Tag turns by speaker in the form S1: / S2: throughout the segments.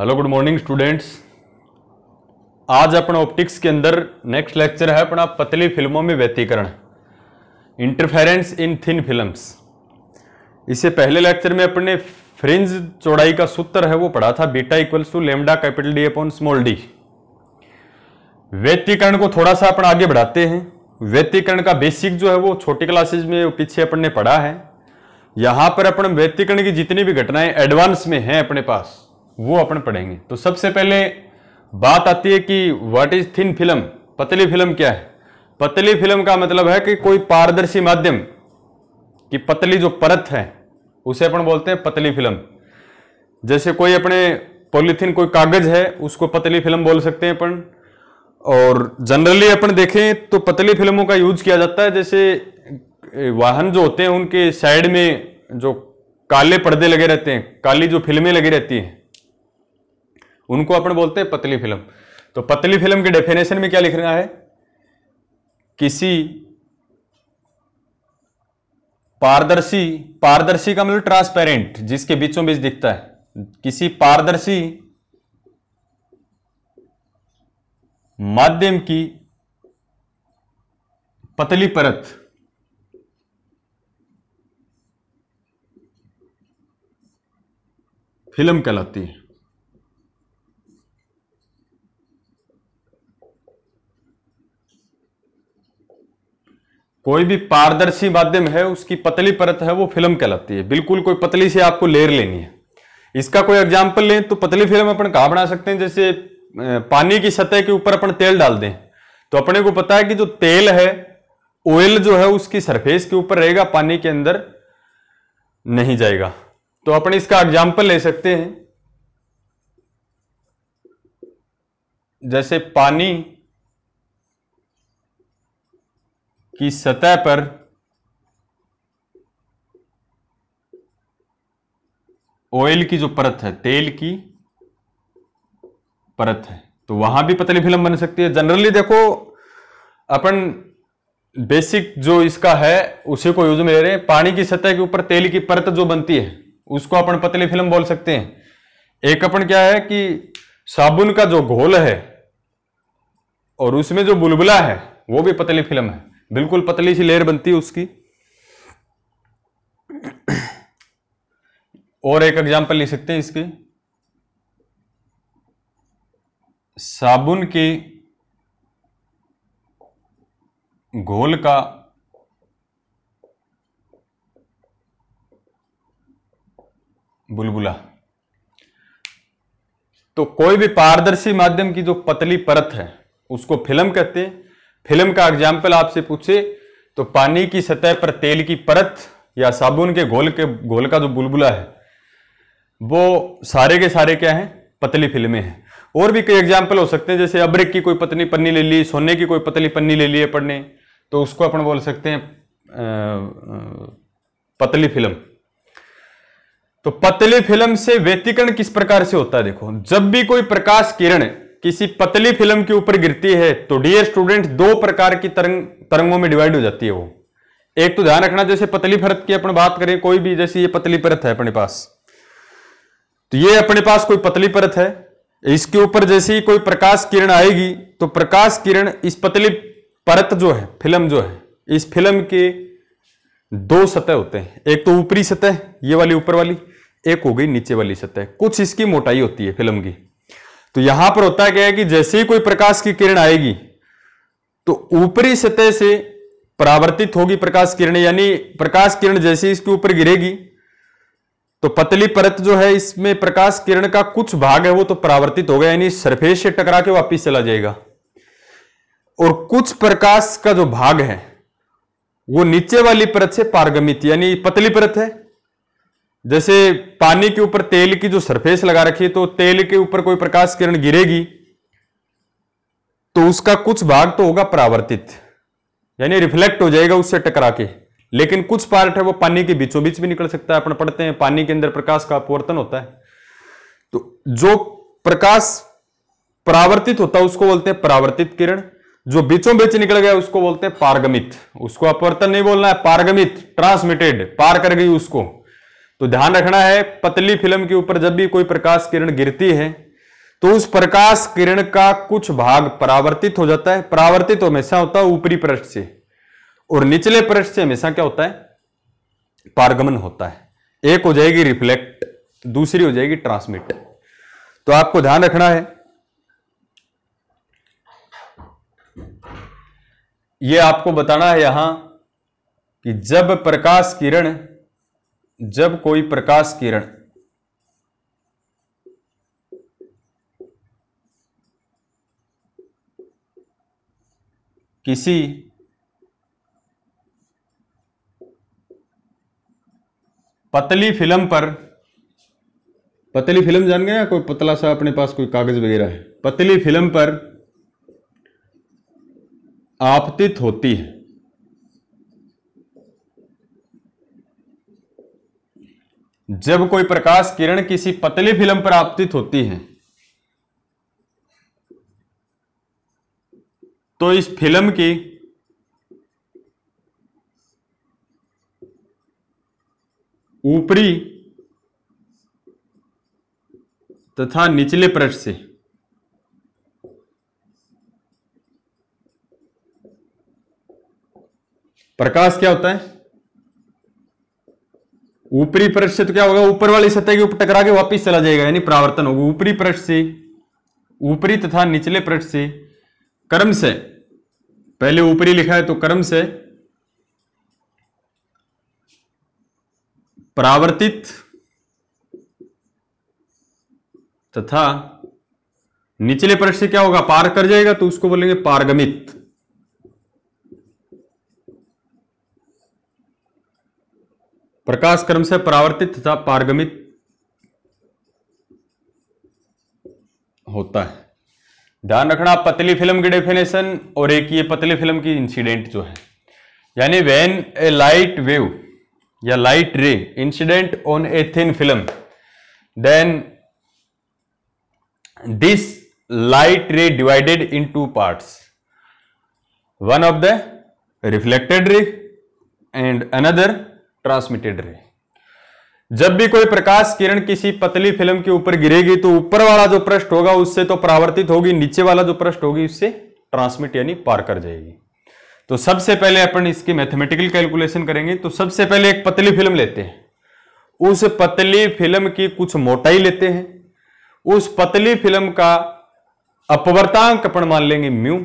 S1: hello good morning students आज अपना optics के अंदर नेक्स्ट लेक्चर है अपना पतली फिल्मों में व्यतीकरण इंटरफेरेंस इन थिन फिल्म्स इससे पहले लेक्चर में अपने फ्रिंज चौड़ाई का सूत्र है वो पढ़ा था beta equals to lambda capital D upon small D व्यतीकरण को थोड़ा सा अपन आगे बढ़ाते हैं व्यतीकरण का बेसिक जो है वो छोटी क्लासेज में पीछे अपन ने पढ़ा है यहाँ पर अपन व्यतीकरण की जितनी भी घटनाएं एडवांस में हैं अपने पास वो अपन पढ़ेंगे तो सबसे पहले बात आती है कि व्हाट इज थिन फिल्म पतली फिल्म क्या है पतली फिल्म का मतलब है कि कोई पारदर्शी माध्यम कि पतली जो परत है उसे अपन बोलते हैं पतली फिल्म जैसे कोई अपने पॉलीथीन कोई कागज है उसको पतली फिल्म बोल सकते हैं अपन और जनरली अपन देखें तो पतली फिल्मों का यूज किया जाता है जैसे वाहन जो होते हैं उनके साइड में जो काले पर्दे लगे रहते हैं काली जो फिल्में लगी रहती हैं उनको अपन बोलते हैं पतली फिल्म तो पतली फिल्म के डेफिनेशन में क्या लिखना है किसी पारदर्शी पारदर्शी का मतलब ट्रांसपेरेंट जिसके बीचों बीच दिखता है किसी पारदर्शी माध्यम की पतली परत फिल्म कहलाती है कोई भी पारदर्शी माध्यम है उसकी पतली परत है वो फिल्म कहलाती है बिल्कुल कोई पतली से आपको लेयर लेनी है इसका कोई एग्जाम्पल लें तो पतली फिल्म अपन कहा बना सकते हैं जैसे पानी की सतह के ऊपर अपन तेल डाल दें तो अपने को पता है कि जो तेल है ऑयल जो है उसकी सरफेस के ऊपर रहेगा पानी के अंदर नहीं जाएगा तो अपन इसका एग्जाम्पल ले सकते हैं जैसे पानी की सतह पर ऑयल की जो परत है तेल की परत है तो वहां भी पतली फिल्म बन सकती है जनरली देखो अपन बेसिक जो इसका है उसी को यूज में ले रहे हैं पानी की सतह के ऊपर तेल की परत जो बनती है उसको अपन पतली फिल्म बोल सकते हैं एक अपन क्या है कि साबुन का जो घोल है और उसमें जो बुलबुला है वो भी पतली फिल्म है बिल्कुल पतली सी लेयर बनती है उसकी और एक एग्जाम्पल ले सकते हैं इसके साबुन के घोल का बुलबुला तो कोई भी पारदर्शी माध्यम की जो पतली परत है उसको फिल्म कहते हैं फिल्म का एग्जाम्पल आपसे पूछे तो पानी की सतह पर तेल की परत या साबुन के घोल के घोल का जो बुलबुला है वो सारे के सारे क्या हैं पतली फिल्में हैं और भी कई एग्जाम्पल हो सकते हैं जैसे अब्रिक की कोई पतली पन्नी ले ली सोने की कोई पतली पन्नी ले ली है पढ़ने तो उसको अपन बोल सकते हैं पतली फिल्म तो पतली फिल्म से व्यतीकरण किस प्रकार से होता है देखो जब भी कोई प्रकाश किरण किसी पतली फिल्म के ऊपर गिरती है तो डियर स्टूडेंट दो प्रकार की तरंग तरंगों में डिवाइड हो जाती है वो एक तो ध्यान रखना जैसे पतली परत की अपन बात करें कोई भी जैसे ये पतली परत है अपने पास तो ये अपने पास कोई पतली परत है इसके ऊपर जैसे ही कोई प्रकाश किरण आएगी तो प्रकाश किरण इस पतली परत जो है फिल्म जो है इस फिल्म के दो सतह होते हैं एक तो ऊपरी सतह ये वाली ऊपर वाली एक हो गई नीचे वाली सतह कुछ इसकी मोटाई होती है फिल्म की तो यहां पर होता क्या है कि जैसे ही कोई प्रकाश की किरण आएगी तो ऊपरी सतह से परावर्तित होगी प्रकाश किरण यानी प्रकाश किरण जैसे इसके ऊपर गिरेगी तो पतली परत जो है इसमें प्रकाश किरण का कुछ भाग है वो तो परावर्तित गया यानी सरफेस से टकरा के वापिस चला जाएगा और कुछ प्रकाश का जो भाग है वो नीचे वाली परत से पारगमित यानी पतली परत है जैसे पानी के ऊपर तेल की जो सरफेस लगा रखी है तो तेल के ऊपर कोई प्रकाश किरण गिरेगी तो उसका कुछ भाग तो होगा परावर्तित यानी रिफ्लेक्ट हो जाएगा उससे टकरा के लेकिन कुछ पार्ट है वो पानी के बीचों बीच भी निकल सकता है अपन पढ़ते हैं पानी के अंदर प्रकाश का अपवर्तन होता है तो जो प्रकाश परावर्तित होता है उसको बोलते हैं परावर्तित किरण जो बीचों बीच निकल गया उसको बोलते हैं पारगमित उसको अपवर्तन नहीं बोलना है पारगमित ट्रांसमिटेड पार कर गई उसको तो ध्यान रखना है पतली फिल्म के ऊपर जब भी कोई प्रकाश किरण गिरती है तो उस प्रकाश किरण का कुछ भाग परावर्तित हो जाता है परावर्तित हमेशा होता है ऊपरी पृष्ठ से और निचले पृष्ठ से हमेशा क्या होता है पारगमन होता है एक हो जाएगी रिफ्लेक्ट दूसरी हो जाएगी ट्रांसमिट तो आपको ध्यान रखना है यह आपको बताना है यहां कि जब प्रकाश किरण जब कोई प्रकाश किरण किसी पतली फिल्म पर पतली फिल्म जान गए कोई पतला सा अपने पास कोई कागज वगैरह है पतली फिल्म पर आपतित होती है जब कोई प्रकाश किरण किसी पतली फिल्म पर आपतित होती है तो इस फिल्म की ऊपरी तथा निचले पृष्ठ से प्रकाश क्या होता है ऊपरी पृष्ठ से तो क्या होगा ऊपर वाली सतह के ऊपर टकरा के वापिस चला जाएगा यानी प्रावर्तन होगा ऊपरी पृष्ठ से ऊपरी तथा निचले पृष्ठ से कर्म से पहले ऊपरी लिखा है तो कर्म से प्रावर्तित तथा निचले पृष्ठ से क्या होगा पार कर जाएगा तो उसको बोलेंगे पारगमित प्रकाश क्रम से परावर्तित तथा पारगमित होता है ध्यान रखना पतली फिल्म की डेफिनेशन और एक ये पतली फिल्म की इंसिडेंट जो है यानी व्हेन ए लाइट वेव या light ray incident on a thin film then this light ray divided in two parts one of the reflected ray and another transmitted ray जब भी कोई प्रकाश किरण किसी पतली फिल्म के ऊपर गिरेगी तो ऊपर वाला जो प्रश्न होगा उससे तो परावर्तित होगी नीचे वाला जो प्रश्न होगी उससे ट्रांसमिट यानी पार कर जाएगी तो सबसे पहले अपन इसकी मैथमेटिकल कैलकुलेशन करेंगे तो सबसे पहले एक पतली फिल्म लेते हैं उस पतली फिल्म की कुछ मोटाई लेते हैं उस पतली फिल्म का अपवर्तांक अपन मान लेंगे म्यू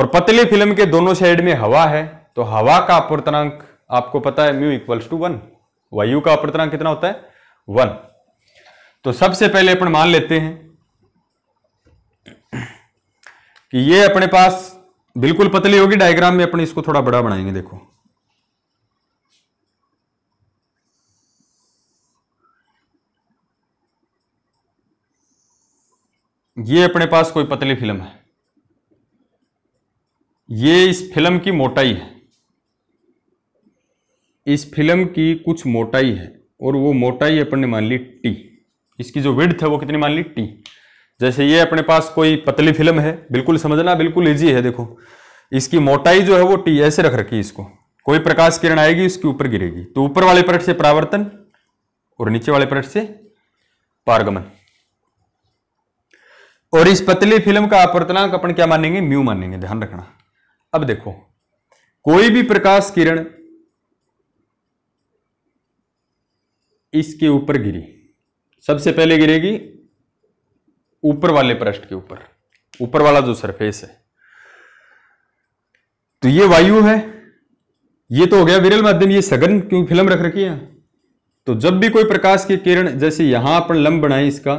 S1: और पतली फिल्म के दोनों साइड में हवा है तो हवा का अपवर्तनांक आपको पता है म्यू इक्वल्स टू वन वायु का अपवर्तनांक कितना होता है वन तो सबसे पहले अपन मान लेते हैं कि ये अपने पास बिल्कुल पतली होगी डायग्राम में अपन इसको थोड़ा बड़ा बनाएंगे देखो ये अपने पास कोई पतली फिल्म है ये इस फिल्म की मोटाई है इस फिल्म की कुछ मोटाई है और वो मोटाई अपन ने मान ली टी इसकी जो विड्थ है वो कितनी मान ली टी जैसे ये अपने पास कोई पतली फिल्म है बिल्कुल समझना बिल्कुल ईजी है देखो इसकी मोटाई जो है वो टी ऐसे रख रखी इसको कोई प्रकाश किरण आएगी उसके ऊपर गिरेगी तो ऊपर वाले परट से परावर्तन और नीचे वाले परट से पारगमन और इस पतली फिल्म का अपर्तनाक अपन क्या मानेंगे म्यू मानेंगे ध्यान रखना अब देखो कोई भी प्रकाश किरण इसके ऊपर गिरी सबसे पहले गिरेगी ऊपर वाले पृष्ठ के ऊपर ऊपर वाला जो सरफेस है तो ये वायु है ये तो हो गया विरल माध्यम ये सघन क्यों फिल्म रख रखी है तो जब भी कोई प्रकाश की किरण जैसे यहां अपन लंब बनाए इसका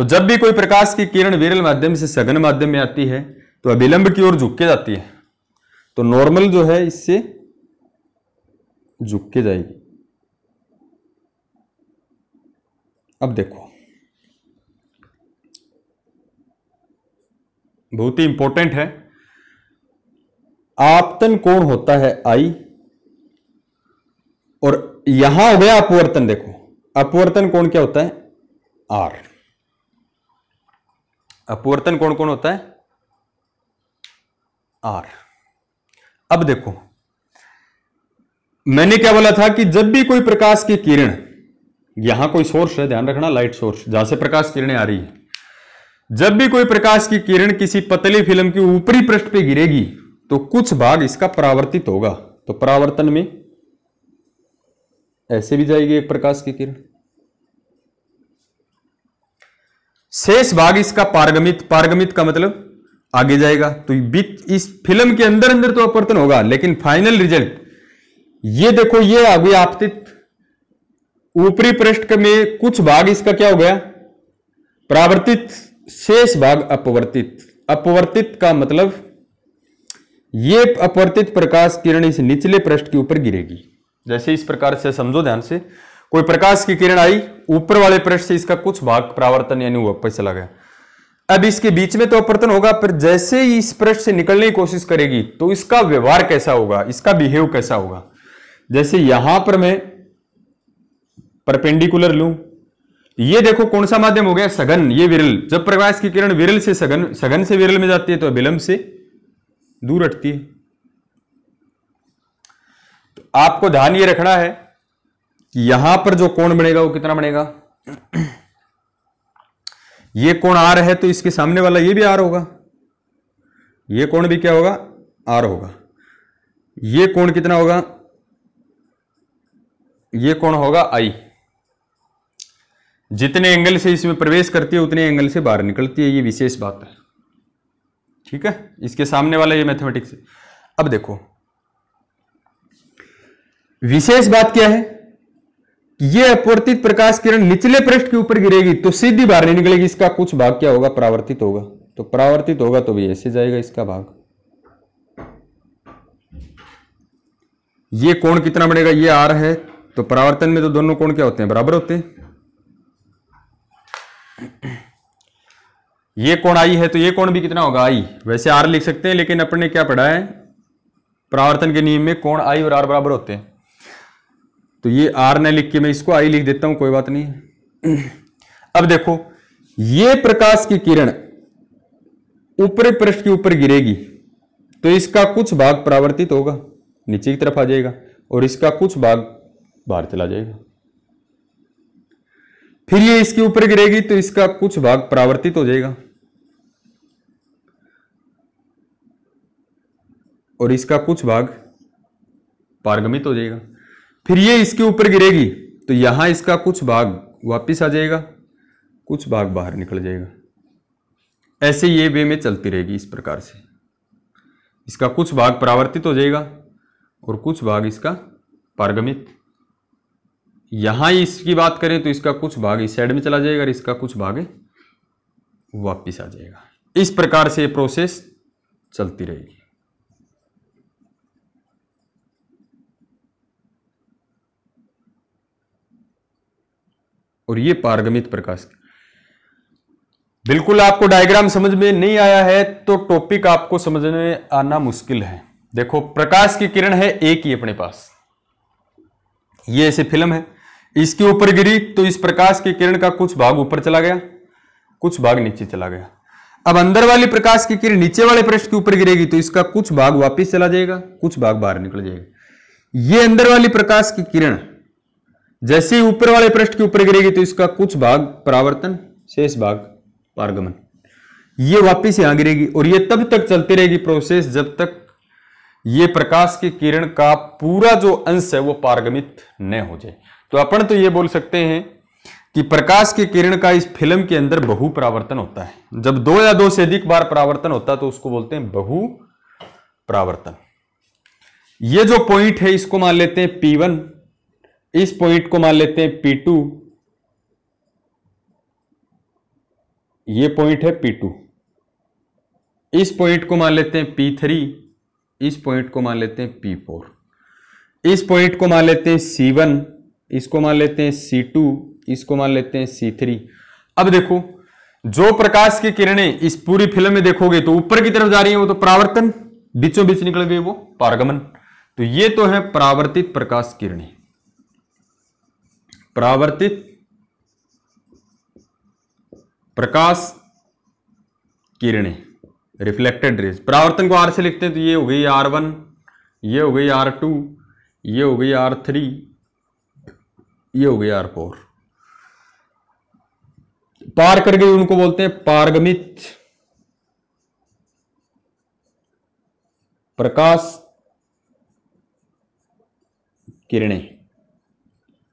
S1: तो जब भी कोई प्रकाश की किरण विरल माध्यम से सघन माध्यम में आती है तो अभिलंब की ओर झुक के जाती है तो नॉर्मल जो है इससे झुक के जाएगी अब देखो बहुत ही इंपॉर्टेंट है आपतन कोण होता है आई और यहां हो गया अपवर्तन देखो अपवर्तन कोण क्या होता है आर अपवर्तन कौन कौन होता है आर अब देखो मैंने क्या बोला था कि जब भी कोई प्रकाश की किरण यहां कोई सोर्स है ध्यान रखना लाइट सोर्स जहां से प्रकाश किरणें आ रही है जब भी कोई प्रकाश की किरण किसी पतली फिल्म के ऊपरी पृष्ठ पे गिरेगी तो कुछ भाग इसका परावर्तित होगा तो परावर्तन में ऐसे भी जाएगी एक प्रकाश की किरण शेष भाग इसका पारगमित पारगमित का मतलब आगे जाएगा तो इस फिल्म के अंदर अंदर तो अपवर्तन होगा लेकिन फाइनल रिजल्ट ये देखो ये अभी आपतित ऊपरी पृष्ठ में कुछ भाग इसका क्या हो गया प्रावर्तित शेष भाग अपवर्तित अपवर्तित का मतलब ये अपवर्तित प्रकाश किरण इस निचले पृष्ठ के ऊपर गिरेगी जैसे इस प्रकार से समझो ध्यान से कोई प्रकाश की किरण आई ऊपर वाले पृष्ठ से इसका कुछ भाग परावर्तन यानी वो पर चला गया अब इसके बीच में तो अपर्तन होगा पर जैसे ही इस पृष्ठ से निकलने की कोशिश करेगी तो इसका व्यवहार कैसा होगा इसका बिहेव कैसा होगा जैसे यहां पर मैं परपेंडिकुलर लू ये देखो कौन सा माध्यम हो गया सघन ये विरल जब प्रकाश की किरण विरल से सघन सघन से विरल में जाती है तो विलंब से दूर हटती है तो आपको ध्यान ये रखना है यहां पर जो कोण बनेगा वो कितना बनेगा ये कोण आर है तो इसके सामने वाला ये भी आर होगा ये कोण भी क्या होगा आर होगा ये कोण कितना होगा ये कोण होगा आई जितने एंगल से इसमें प्रवेश करती है उतने एंगल से बाहर निकलती है ये विशेष बात है ठीक है इसके सामने वाला ये मैथमेटिक्स अब देखो विशेष बात क्या है ये अपवर्तित प्रकाश किरण निचले पृष्ठ के ऊपर गिरेगी तो सीधी बाहर नहीं निकलेगी इसका कुछ भाग क्या होगा परावर्तित होगा तो परावर्तित होगा तो भी ऐसे जाएगा इसका भाग ये कोण कितना बनेगा ये आर है तो परावर्तन में तो दोनों कोण क्या होते हैं बराबर होते हैं ये कोण आई है तो ये कोण भी कितना होगा आई वैसे आर लिख सकते हैं लेकिन अपने क्या पढ़ा है परावर्तन के नियम में कोण आई और आर बराबर होते हैं तो ये आर ने लिख के मैं इसको आई लिख देता हूं कोई बात नहीं अब देखो ये प्रकाश की किरण ऊपरी पृष्ठ के ऊपर गिरेगी तो इसका कुछ भाग परावर्तित होगा नीचे की तरफ आ जाएगा और इसका कुछ भाग बाहर चला जाएगा फिर ये इसके ऊपर गिरेगी तो इसका कुछ भाग परावर्तित हो जाएगा और इसका कुछ भाग पारगमित हो जाएगा फिर ये इसके ऊपर गिरेगी तो यहाँ इसका कुछ भाग वापिस आ जाएगा कुछ भाग बाहर निकल जाएगा ऐसे ये वे में चलती रहेगी इस प्रकार से इसका कुछ भाग परावर्तित हो जाएगा और कुछ भाग इसका पारगमित यहाँ इसकी बात करें तो इसका कुछ भाग इस साइड में चला जाएगा और इसका कुछ भाग वापिस आ जाएगा इस प्रकार से ये प्रोसेस चलती रहेगी और ये पारगमित प्रकाश बिल्कुल आपको डायग्राम समझ में नहीं आया है तो टॉपिक आपको समझ में आना मुश्किल है देखो प्रकाश की किरण है एक ही अपने पास ये ऐसे फिल्म है इसके ऊपर गिरी तो इस प्रकाश की किरण का कुछ भाग ऊपर चला गया कुछ भाग नीचे चला गया अब अंदर वाली प्रकाश की किरण नीचे वाले पृष्ठ के ऊपर गिरेगी तो इसका कुछ भाग वापिस चला जाएगा कुछ भाग बाहर निकल जाएगा ये अंदर वाली प्रकाश की किरण जैसे ही ऊपर वाले पृष्ठ के ऊपर गिरेगी तो इसका कुछ भाग परावर्तन शेष भाग पारगमन ये वापिस यहां गिरेगी और ये तब तक चलती रहेगी प्रोसेस जब तक ये प्रकाश की किरण का पूरा जो अंश है वो पारगमित न हो जाए तो अपन तो ये बोल सकते हैं कि प्रकाश की किरण का इस फिल्म के अंदर बहु परावर्तन होता है जब दो या दो से अधिक बार परावर्तन होता है तो उसको बोलते हैं बहु परावर्तन ये जो पॉइंट है इसको मान लेते हैं P1 इस पॉइंट को मान लेते हैं पी टू ये पॉइंट है पी टू इस पॉइंट को मान लेते हैं पी थ्री इस पॉइंट को मान लेते हैं पी फोर इस पॉइंट को मान लेते हैं सी वन इसको मान लेते हैं सी टू इसको मान लेते हैं सी थ्री अब देखो जो प्रकाश की किरणें इस पूरी फिल्म में देखोगे तो ऊपर की तरफ जा रही है वो तो परावर्तन बीचों बीच निकल गई वो पारगमन तो ये तो है परावर्तित प्रकाश किरणें परावर्तित प्रकाश किरणें रिफ्लेक्टेड रेज परावर्तन को आर से लिखते हैं तो ये हो गई आर वन ये हो गई आर टू ये हो गई आर थ्री ये हो गई आर फोर पार कर गई उनको बोलते हैं पारगमित प्रकाश किरणें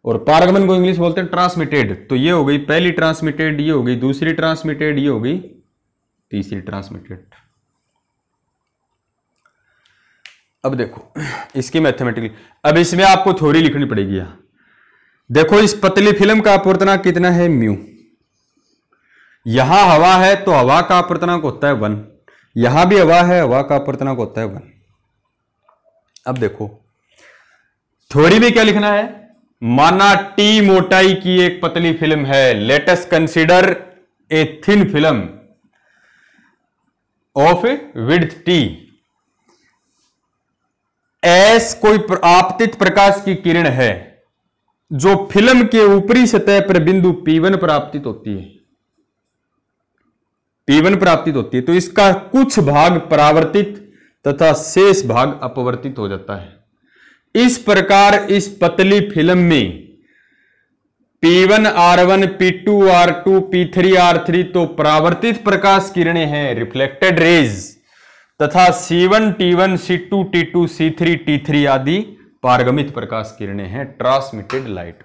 S1: और पारगमन को इंग्लिश बोलते हैं ट्रांसमिटेड तो ये हो गई पहली ट्रांसमिटेड ये हो गई दूसरी ट्रांसमिटेड ये हो गई तीसरी ट्रांसमिटेड अब देखो इसकी मैथमेटिकली अब इसमें आपको थोड़ी लिखनी पड़ेगी यहां देखो इस पतली फिल्म का अपवर्तनांक कितना है म्यू यहां हवा है तो हवा का अपवर्तनांक होता है वन यहां भी हवा है हवा का अपवर्तनांक होता है वन अब देखो थोड़ी भी क्या लिखना है माना टी मोटाई की एक पतली फिल्म है let's consider a thin film of with T S कोई आपतित प्रकाश की किरण है जो फिल्म के ऊपरी सतह पर बिंदु P1 प्राप्तित होती है P1 प्राप्तित होती है तो इसका कुछ भाग परावर्तित तथा शेष भाग अपवर्तित हो जाता है इस प्रकार इस पतली फिल्म में P1 R1 P2 R2 P3 R3 तो परावर्तित प्रकाश किरणें हैं रिफ्लेक्टेड रेज तथा C1 T1 C2 T2 C3 T3 आदि पारगमित प्रकाश किरणें हैं ट्रांसमिटेड लाइट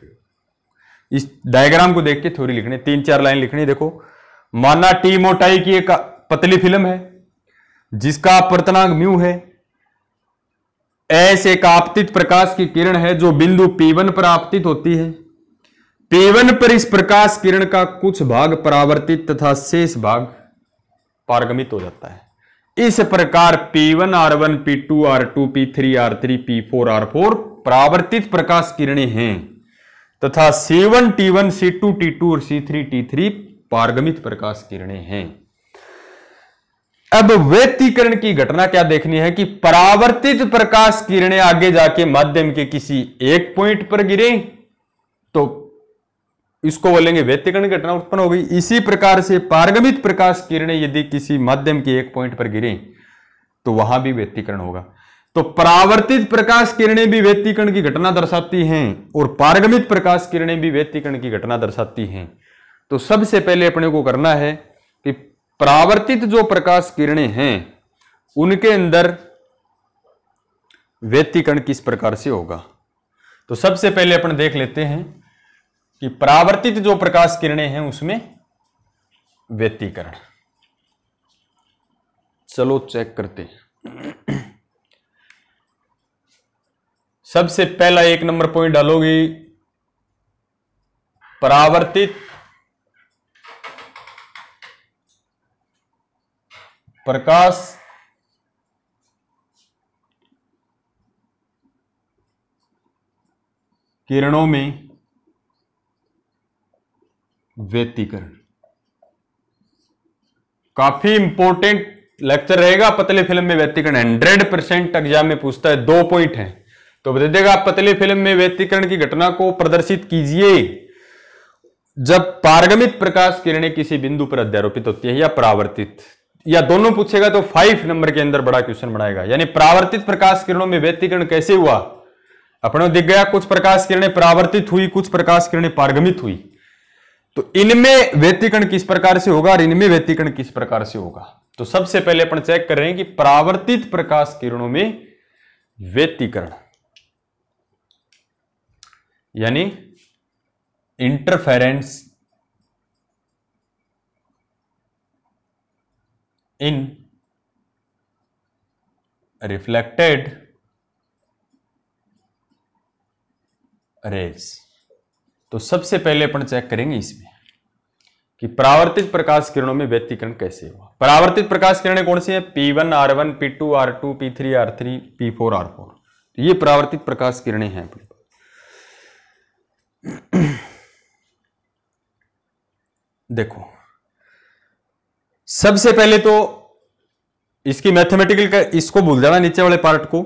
S1: इस डायग्राम को देख के थोड़ी लिखने तीन चार लाइन लिखनी देखो माना टी मोटाई की एक पतली फिल्म है जिसका अपवर्तनांक म्यू है ऐसे एक आपतित प्रकाश की किरण है जो बिंदु पीवन पर आपतित होती है P1 पर इस प्रकाश किरण का कुछ भाग परावर्तित तथा शेष भाग पारगमित हो जाता है इस प्रकार P1 R1 P2 R2 P3 R3 P4 R4 परावर्तित प्रकाश किरणें हैं तथा C1 T1 C2 T2 और C3 T3 पारगमित प्रकाश किरणें हैं अब व्यतिकरण की घटना क्या देखनी है कि परावर्तित प्रकाश किरणें आगे जाके माध्यम के किसी एक पॉइंट पर गिरे तो इसको बोलेंगे व्यतिकरण घटना उत्पन्न हो गई इसी प्रकार से पारगमित प्रकाश किरणें यदि किसी माध्यम के एक पॉइंट पर गिरे तो वहां भी व्यतीकरण होगा तो परावर्तित प्रकाश किरणें भी व्यतीकरण की घटना दर्शाती हैं और पारगमित प्रकाश किरणें भी व्यतीकरण की घटना दर्शाती हैं तो सबसे पहले अपने को करना है परावर्तित जो प्रकाश किरणें हैं उनके अंदर व्यक्तिकरण किस प्रकार से होगा तो सबसे पहले अपन देख लेते हैं कि परावर्तित जो प्रकाश किरणें हैं उसमें व्यक्तिकरण चलो चेक करते हैं सबसे पहला एक नंबर पॉइंट डालोगी परावर्तित प्रकाश किरणों में व्यतीकरण काफी इंपॉर्टेंट लेक्चर रहेगा पतली फिल्म में व्यतीकरण हंड्रेड परसेंट एग्जाम में पूछता है दो पॉइंट है तो बता देगा आप पतली फिल्म में व्यतीकरण की घटना को प्रदर्शित कीजिए जब पारगमित प्रकाश किरणें किसी बिंदु पर अध्यारोपित होती है या परावर्तित या दोनों पूछेगा तो फाइव नंबर के अंदर बड़ा क्वेश्चन बनाएगा यानी प्रावर्तित प्रकाश किरणों में व्यक्तिकरण कैसे हुआ अपने दिख गया कुछ प्रकाश किरणें प्रावर्तित हुई कुछ प्रकाश किरणें पारगमित हुई तो इनमें व्यक्तिकरण किस प्रकार से होगा और इनमें व्यक्तिकरण किस प्रकार से होगा तो सबसे पहले अपन चेक कर रहे हैं कि प्रावर्तित प्रकाश किरणों में व्यतिकरण यानी इंटरफेरेंस इन रिफ्लेक्टेड रेज तो सबसे पहले अपन चेक करेंगे इसमें कि परावर्तित प्रकाश किरणों में व्यक्तिकरण कैसे हुआ परावर्तित प्रकाश किरणें कौन सी हैं P one R one P two R two P three R three P four R four तो ये परावर्तित प्रकाश किरणें हैं अपने देखो सबसे पहले तो इसकी मैथमेटिकल का इसको भूल जाना नीचे वाले पार्ट को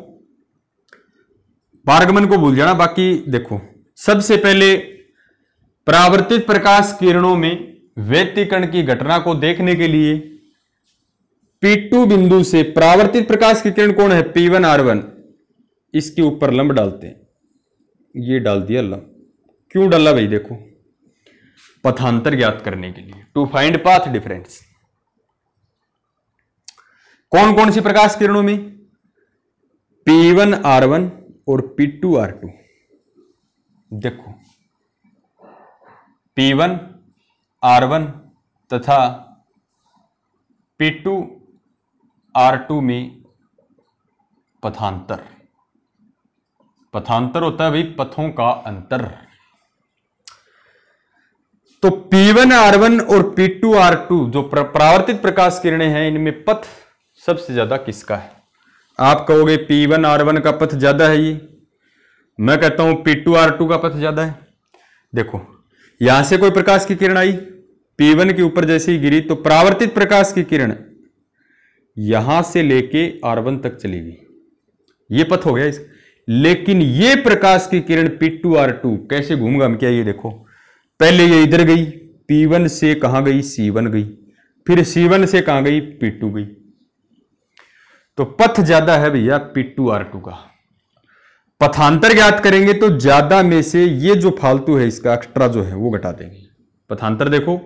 S1: पारगमन को भूल जाना बाकी देखो सबसे पहले प्रावर्तित प्रकाश किरणों में व्यक्तिकरण की घटना को देखने के लिए P2 बिंदु से प्रावर्तित प्रकाश की किरण कौन है P1 R1 इसके ऊपर लंब डालते हैं ये डाल दिया लंब क्यों डाला भाई देखो पथांतर ज्ञात करने के लिए टू फाइंड पाथ डिफरेंस कौन कौन सी प्रकाश किरणों में P1 R1 और P2 R2 देखो P1 R1 तथा P2 R2 में पथांतर पथांतर होता है भाई पथों का अंतर तो P1 R1 और P2 R2 जो प्रावर्तित प्रकाश किरणें हैं इनमें पथ सबसे ज़्यादा किसका है आप कहोगे P1 R1 का पथ ज़्यादा है ये मैं कहता हूं P2 R2 आर टू का पथ ज़्यादा है देखो यहां से कोई प्रकाश की किरण आई P1 के ऊपर जैसे ही गिरी तो प्रावर्तित प्रकाश की किरण यहां से लेके R1 तक चली गई ये पथ हो गया इस लेकिन ये प्रकाश की किरण P2 R2 आर टू कैसे घूमगा हम क्या ये देखो पहले ये इधर गई P1 से कहां गई C1 गई फिर C1 से कहां गई P2 गई तो पथ ज्यादा है भैया पी टू आर टू का पथांतर ज्ञात करेंगे तो ज्यादा में से ये जो फालतू है इसका एक्स्ट्रा जो है वो घटा देंगे पथांतर देखो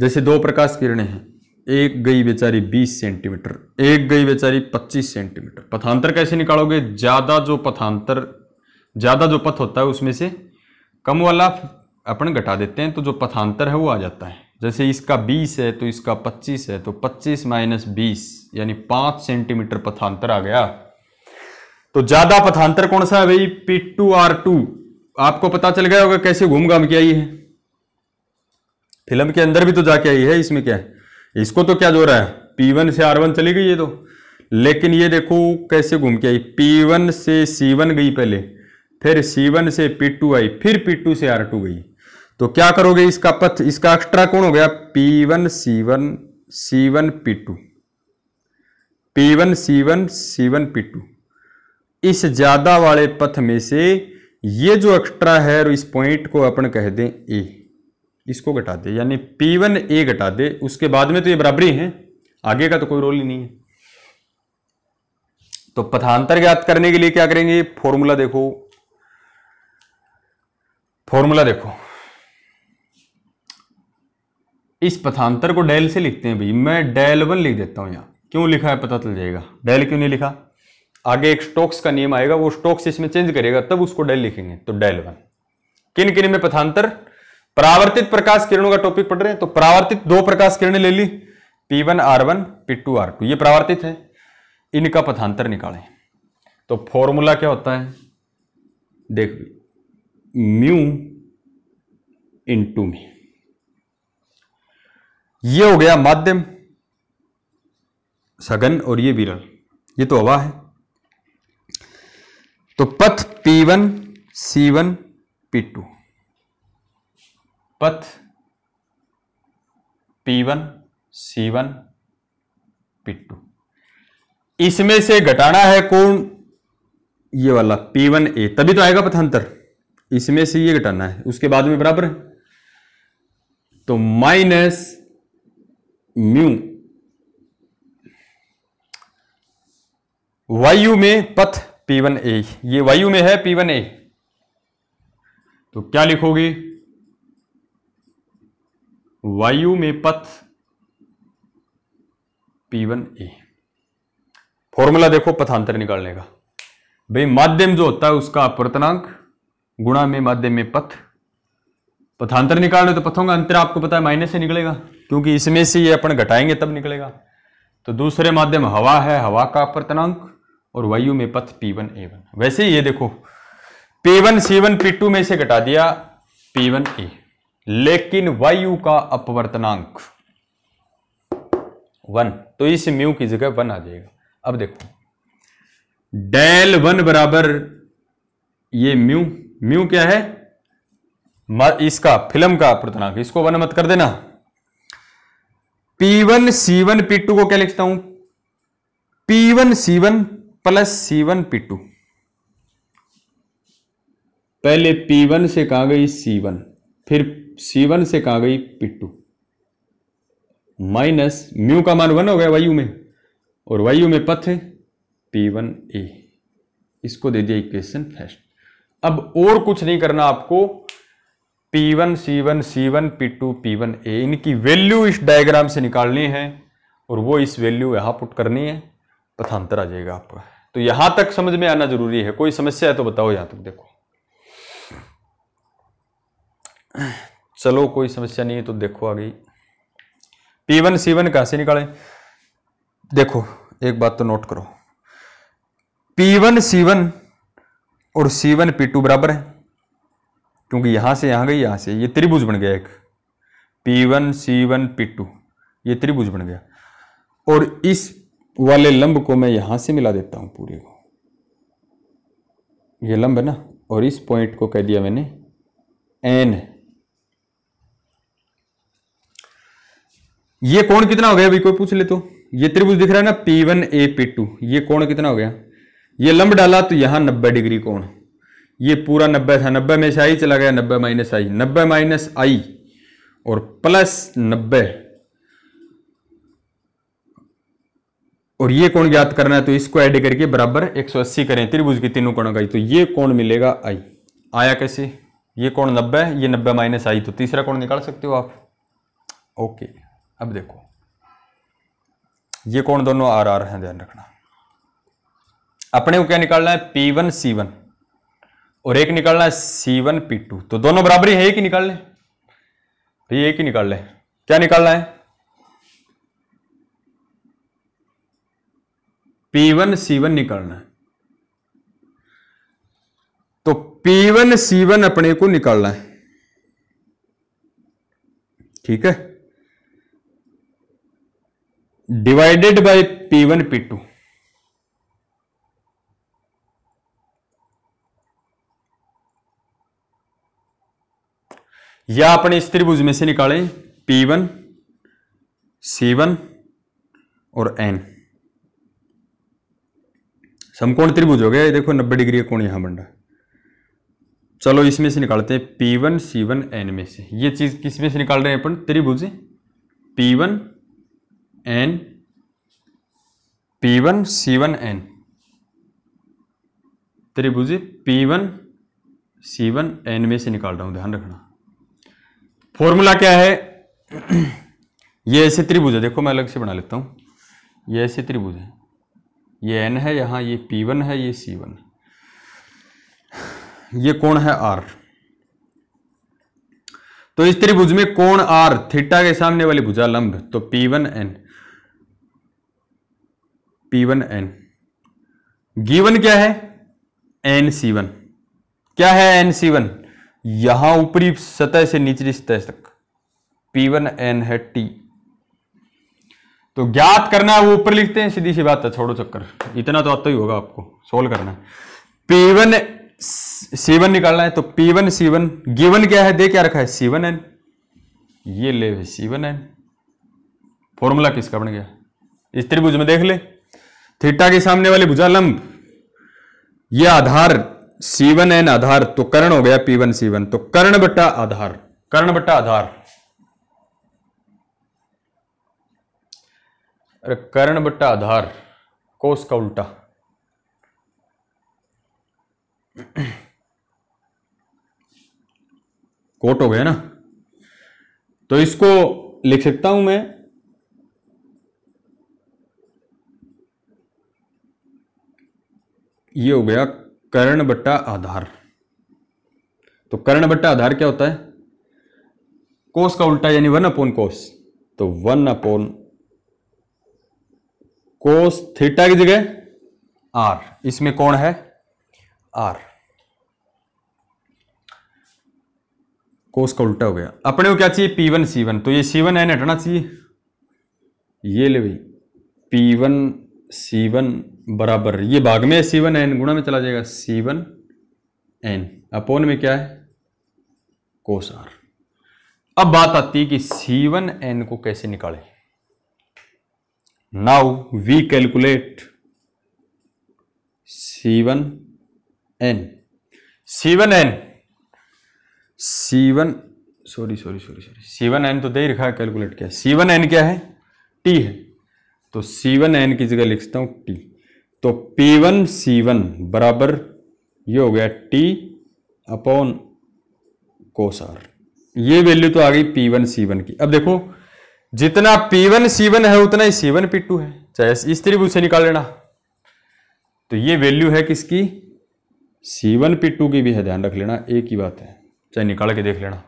S1: जैसे दो प्रकाश किरणें हैं एक गई बेचारी 20 सेंटीमीटर एक गई बेचारी 25 सेंटीमीटर पथांतर कैसे निकालोगे ज्यादा जो पथांतर ज्यादा जो पथ होता है उसमें से कम वाला अपन घटा देते हैं तो जो पथांतर है वो आ जाता है जैसे इसका 20 है तो इसका 25 है तो 25 माइनस बीस यानी 5 सेंटीमीटर पथांतर आ गया तो ज्यादा पथांतर कौन सा है भाई पी टू आर टू आपको पता चल गया होगा कैसे घूम घाम के आई है फिल्म के अंदर भी तो जाके आई है इसमें क्या है इसको तो क्या जो रहा है पी वन से आर वन चली गई ये तो लेकिन ये देखो कैसे घूम के आई पी वन से सी वन गई पहले फिर सी वन से पी टू आई फिर पी टू से आर टू गई तो क्या करोगे इसका पथ इसका एक्स्ट्रा कौन हो गया P one C one C one P two P one C one C one P two इस ज़्यादा वाले पथ में से ये जो एक्स्ट्रा है और इस पॉइंट को अपन कह दें ए इसको घटा दे यानी पी वन ए घटा दे उसके बाद में तो ये बराबरी है आगे का तो कोई रोल ही नहीं है तो पथांतर ज्ञात करने के लिए क्या करेंगे फॉर्मूला देखो फॉर्मूला देखो इस पथांतर को डेल से लिखते हैं भाई मैं डेल वन लिख देता हूं यहां क्यों लिखा है पता चल जाएगा डेल क्यों नहीं लिखा आगे एक स्टोक्स का नियम आएगा वो स्टोक्स इसमें चेंज करेगा तब उसको डेल लिखेंगे तो डेल वन किन किन में पथांतर परावर्तित प्रकाश किरणों का टॉपिक पढ़ रहे हैं तो परावर्तित दो प्रकाश किरण ले ली P one R one P two R two ये परावर्तित है इनका पथांतर निकालें तो फॉर्मूला क्या होता है देख म्यू इंटू मी ये हो गया माध्यम सघन और ये विरल ये तो हवा है तो पथ P1 C1 P2 पथ P1 C1 P2 इसमें से घटाना है कौन ये वाला A तभी तो आएगा पथांतर इसमें से ये घटाना है उसके बाद में बराबर है तो माइनस म्यू वायु में पथ पी वन ए ये वायु में है ए तो क्या लिखोगे वायु में पथ पी वन ए फॉर्मूला देखो पथांतर निकालने का भाई माध्यम जो होता है उसका अपवर्तनांक गुणा में माध्यम में पथ पथांतर निकालने तो पथों का अंतर आपको पता है माइनस से निकलेगा क्योंकि इसमें से ये अपन घटाएंगे तब निकलेगा तो दूसरे माध्यम हवा है हवा का अपवर्तनांक और वायु में पथ P1 A1 वैसे ये देखो P1 C1 P2 में से घटा दिया P1 A लेकिन वायु का अपवर्तनांक वन तो इस म्यू की जगह वन आ जाएगा अब देखो डेल वन बराबर ये म्यू म्यू क्या है इसका फिल्म का अपवर्तनांक इसको वन मत कर देना P one C one P two को क्या लिखता हूं P one C one plus C one P two पहले पी वन से कहा गई सी वन फिर सी वन से कहा गई पी टू माइनस म्यू का मान वन हो गया वायु में और वायु में पथ है पी वन ए इसको दे दिया इक्वेशन फर्स्ट अब और कुछ नहीं करना आपको P1 C1 C1 P2 P1 A इनकी वैल्यू इस डायग्राम से निकालनी है और वो इस वैल्यू यहाँ पुट करनी है पथांतर आ जाएगा आपका तो यहाँ तक समझ में आना जरूरी है कोई समस्या है तो बताओ यहाँ तक देखो चलो कोई समस्या नहीं है तो देखो आ गई पी वन सी कहाँ से निकाले देखो एक बात तो नोट करो P1 C1 और C1 P2 बराबर है क्योंकि यहाँ से यहाँ गई यहाँ से ये त्रिभुज बन गया एक P one C one P two ये त्रिभुज बन गया और इस वाले लंब को मैं यहाँ से मिला देता हूँ पूरे को ये लंब है ना और इस पॉइंट को कह दिया मैंने एन ये कोण कितना हो गया अभी कोई पूछ ले तो ये त्रिभुज दिख रहा है ना P one A P two ये कोण कितना हो गया ये लंब डाला तो यहां नब्बे डिग्री कोण ये पूरा नब्बे था नब्बे में से आई चला गया नब्बे माइनस आई नब्बे माइनस आई और प्लस नब्बे और ये कोण ज्ञात करना है तो इसको ऐड करके बराबर 180 करें त्रिभुज की तीनों कोणों का तो ये कोण मिलेगा आई आया कैसे ये कोण नब्बे ये नब्बे माइनस आई तो तीसरा कोण निकाल सकते हो आप ओके अब देखो ये कोण दोनों आर आर हैं ध्यान रखना अपने को क्या निकालना है पी वन सी वन और एक निकालना है सी वन पी टू तो दोनों बराबरी है एक ही निकाल लें तो भाई एक ही निकाल लें क्या निकालना है पी वन सी वन निकालना है तो पी वन सी वन अपने को निकालना है ठीक है divided by P one P two या अपने इस त्रिभुज में से निकालें P1, C1 और एन समकोण त्रिभुज हो गया ये देखो नब्बे डिग्री का कोण यहां बन रहा है चलो इसमें से निकालते हैं P1, C1, N एन में से ये चीज़ किस में से निकाल रहे हैं अपन त्रिभुज P1, N, N C1, N N त्रिभुज P1, C1, N एन में से निकाल रहा हूं ध्यान रखना फॉर्मूला क्या है ये ऐसे त्रिभुज है देखो मैं अलग से बना लेता हूँ ये ऐसे त्रिभुज है ये एन है यहाँ ये पी वन है ये सी वन ये कोण है आर तो इस त्रिभुज में कोण आर थीटा के सामने वाली भुजा लंब तो P one N P one N given क्या है एन सी वन क्या है एन सी वन यहां ऊपरी सतह से निचली सतह तक P1 एन है T तो ज्ञात करना है वो ऊपर लिखते हैं सीधी सी बात है छोड़ो चक्कर इतना तो आता ही होगा आपको सोल्व करना है P1 C1 निकालना है तो P1 C1 गिवन क्या है दे क्या रखा है C1 एन ये ले C1 एन फॉर्मूला किसका बन गया इस त्रिभुज में देख ले थीटा के सामने वाली भुजा लंब यह आधार सीवन एन आधार तो कर्ण हो गया p1 सीवन तो कर्ण बट्टा आधार कर्ण बट्टा आधार अरे कर्ण बट्टा आधार कोस का उल्टा कोट हो गया ना तो इसको लिख सकता हूं मैं ये हो गया करण बट्टा आधार तो करण बट्टा आधार क्या होता है कोस का उल्टा यानी वन अपोन कोस तो वन अपोन कोस थीटा की जगह आर इसमें कौन है आर कोस का उल्टा हो गया अपने को क्या चाहिए पी वन सी वन तो ये सी वन एन हटना चाहिए ये ले भाई पी वन सी वन बराबर ये भाग में सी वन एन गुणा में चला जाएगा सी वन एन अपोन में क्या है कोस आर अब बात आती है कि सी वन एन को कैसे निकाले now we calculate C one N C one N C one sorry sorry sorry sorry C one N तो दे रखा है कैलकुलेट क्या है सी वन एन क्या है टी है तो सी वन एन की जगह लिखता हूं टी तो P1 C1 बराबर ये हो गया T अपॉन कोस आर ये वैल्यू तो आ गई P1 C1 की अब देखो जितना P1 C1 है उतना ही C1 P2 है चाहे इस त्रिभुज से निकाल लेना तो ये वैल्यू है किसकी C1 P2 की भी है ध्यान रख लेना एक ही बात है चाहे निकाल के देख लेना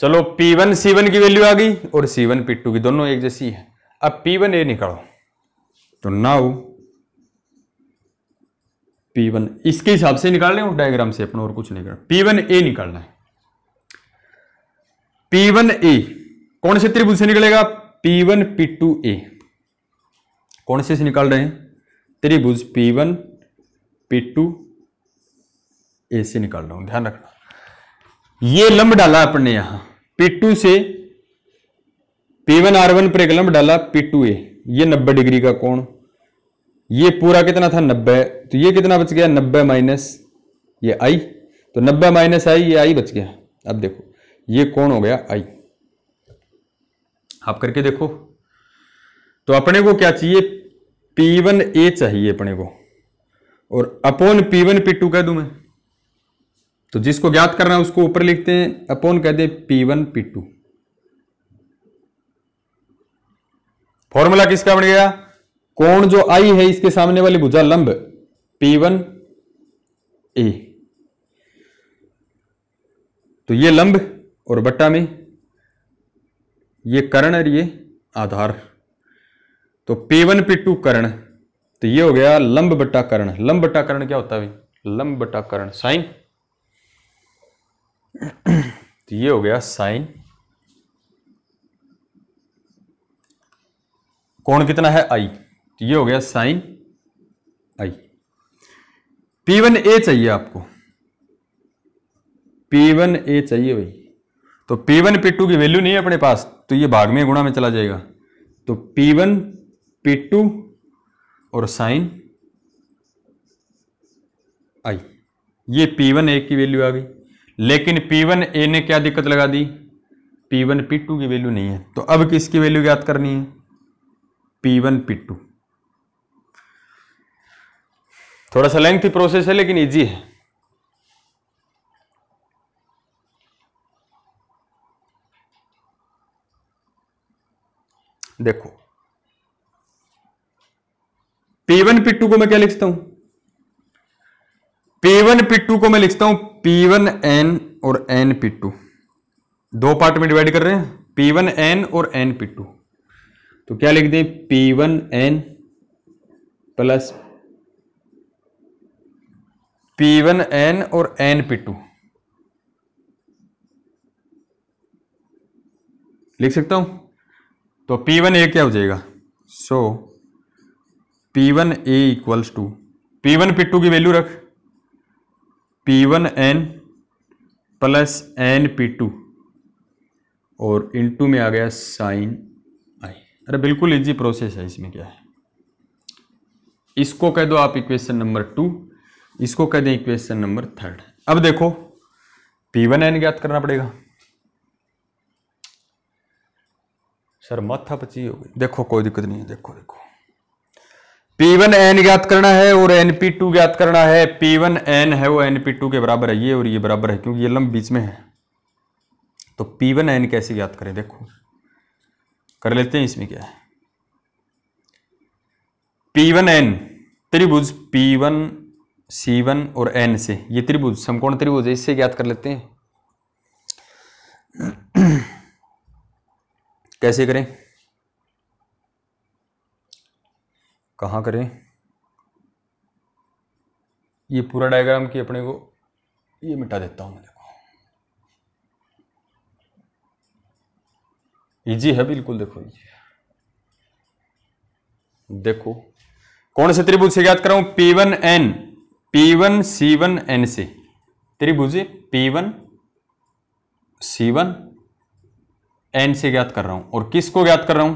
S1: चलो P1 C1 की वैल्यू आ गई और C1 P2 की दोनों एक जैसी है अब P1 ए निकालो तो नाउ पी वन इसके हिसाब से निकाल लें डायग्राम से अपना और कुछ नहीं करना पी वन ए निकालना है पी वन ए कौन से त्रिभुज से निकलेगा P one P two A कौन से से निकाल रहे हैं त्रिभुज P one P two A से निकाल रहा हूं ध्यान रखना ये लंब डाला अपने यहां पी टू से पी वन आर वन पर एक लंब डाला पी टू ए ये नब्बे डिग्री का कोण ये पूरा कितना था नब्बे तो ये कितना बच गया नब्बे माइनस ये आई तो नब्बे माइनस आई ये आई बच गया अब देखो ये कौन हो गया आई आप करके देखो तो अपने को क्या चाहिए पी वन ए चाहिए अपने को और upon P one P two कह दू मैं तो जिसको ज्ञात करना है उसको ऊपर लिखते हैं अपोन कह दे P one P two formula किसका बन गया कोण जो आई है इसके सामने वाली भुजा लंब वन ए तो ये लंब और बट्टा में ये करण और ये आधार तो P1 P2 करण तो ये हो गया लंब बट्टा करण लंब बट्टा करण क्या होता है लंब बट्टा करण साइन तो ये हो गया साइन कोण कितना है आई तो ये हो गया sine I P one A चाहिए आपको पी वन ए चाहिए भाई तो पी वन पी टू की वैल्यू नहीं है अपने पास तो ये भाग में गुणा में चला जाएगा तो पी वन पी टू और साइन आई ये पी वन ए की वैल्यू आ गई लेकिन पी वन ए ने क्या दिक्कत लगा दी पी वन पी टू की वैल्यू नहीं है तो अब किसकी वैल्यू याद करनी है पी वन पी टू थोड़ा सा लेंथी प्रोसेस है लेकिन इजी है देखो P1 P2 को मैं क्या लिखता हूं P1 P2 को मैं लिखता हूं N और एन P2 दो पार्ट में डिवाइड कर रहे हैं N और एन P2 तो क्या लिख दें N plus P one N और एन पी टू लिख सकता हूं तो पी वन ए क्या हो जाएगा so P one A equals to P one P two की वैल्यू रख P one N plus N P two और इनटू में आ गया साइन आई अरे बिल्कुल इजी प्रोसेस है इसमें क्या है इसको कह दो आप इक्वेशन नंबर टू इसको कह दें इक्वेशन नंबर थर्ड अब देखो पी वन एन ज्ञात करना पड़ेगा सर माथा पची हो गई देखो कोई दिक्कत नहीं है देखो देखो पी वन एन ज्ञात करना है और एन पी टू ज्ञात करना है पी वन एन है वो एन पी टू के बराबर है ये और ये बराबर है क्योंकि ये लंब बीच में है तो पी वन एन कैसे ज्ञात करें देखो कर लेते हैं इसमें क्या है पी वन एन त्रिभुज पी वन C1 और N से ये त्रिभुज समकोण त्रिभुज है इससे ज्ञात कर लेते हैं कैसे करें कहाँ करें ये पूरा डायग्राम की अपने को ये मिटा देता हूँ मैं देखो इजी है बिल्कुल देखो इजी देखो कौन से त्रिभुज से ज्ञात कराऊं P1N P one C one N C त्रिभुजी P one C one N से ज्ञात कर रहा हूं और किस को ज्ञात कर रहा हूं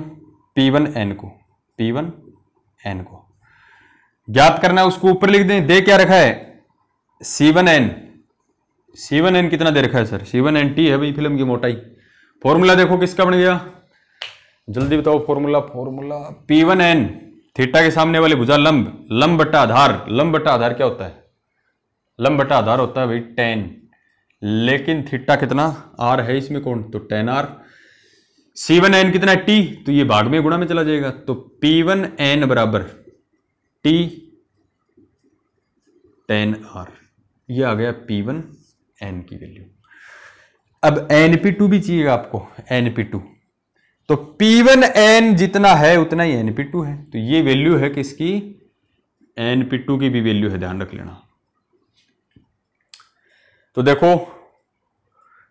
S1: पी वन एन को पी वन एन को ज्ञात करना है उसको ऊपर लिख दें दे क्या रखा है C one N C one N कितना दे रखा है sir C one N T है भाई फिल्म की मोटाई फॉर्मूला देखो किसका बन गया जल्दी बताओ formula formula P one N theta के सामने वाले भुजा लंब लंब बट्टा आधार लंब बट्टा आधार क्या होता है लंब बट्टा आधार होता है भाई टेन लेकिन थीटा कितना आर है इसमें कौन तो tan R C one N कितना है टी तो ये भाग में गुणा में चला जाएगा तो पी वन एन बराबर टी टेन आर ये आ गया पी वन एन की वैल्यू अब एन पी टू भी चाहिएगा आपको एन पी टू तो वन एन जितना है उतना ही एनपी टू है तो ये वैल्यू है किसकी टू की भी वैल्यू है ध्यान रख लेना तो देखो